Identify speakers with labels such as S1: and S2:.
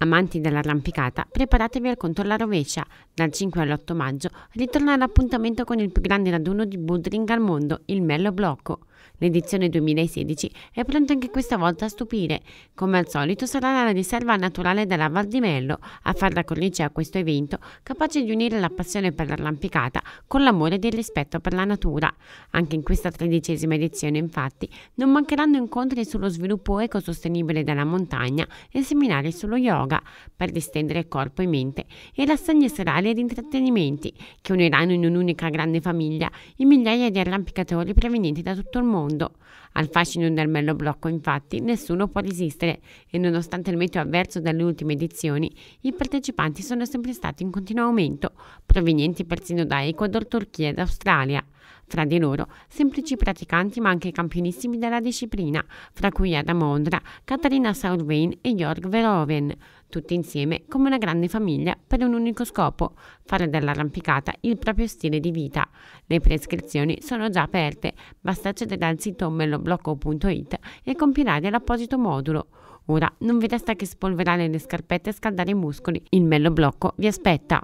S1: Amanti dell'arrampicata, preparatevi al conto alla rovescia. Dal 5 all'8 maggio ritorna l'appuntamento con il più grande raduno di bouldering al mondo, il Mello Blocco. L'edizione 2016 è pronta anche questa volta a stupire. Come al solito sarà la riserva naturale della Val di Mello a far da cornice a questo evento, capace di unire la passione per l'arrampicata con l'amore e il rispetto per la natura. Anche in questa tredicesima edizione, infatti, non mancheranno incontri sullo sviluppo ecosostenibile della montagna e seminari sullo yoga per distendere corpo e mente e rassegne serali ed intrattenimenti che uniranno in un'unica grande famiglia i migliaia di arrampicatori provenienti da tutto il mondo mondo. Al fascino del bello blocco infatti nessuno può resistere e nonostante il meteo avverso dalle ultime edizioni i partecipanti sono sempre stati in continuo aumento, provenienti persino da Ecuador, Turchia ed Australia. Fra di loro semplici praticanti ma anche campionissimi della disciplina, fra cui Adam Ondra, Katarina Saurvein e Jörg Verhoeven, tutti insieme come una grande famiglia per un unico scopo, fare dell'arrampicata il proprio stile di vita. Le prescrizioni sono già aperte, basta accedere al sito melloblocco.it e compilare l'apposito modulo. Ora non vi resta che spolverare le scarpette e scaldare i muscoli, il mello blocco vi aspetta.